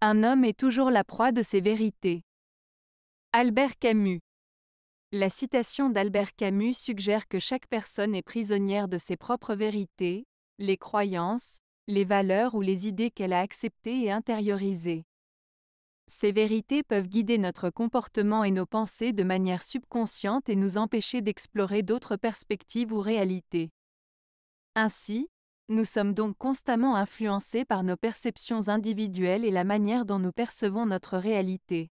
Un homme est toujours la proie de ses vérités. Albert Camus. La citation d'Albert Camus suggère que chaque personne est prisonnière de ses propres vérités, les croyances, les valeurs ou les idées qu'elle a acceptées et intériorisées. Ces vérités peuvent guider notre comportement et nos pensées de manière subconsciente et nous empêcher d'explorer d'autres perspectives ou réalités. Ainsi, nous sommes donc constamment influencés par nos perceptions individuelles et la manière dont nous percevons notre réalité.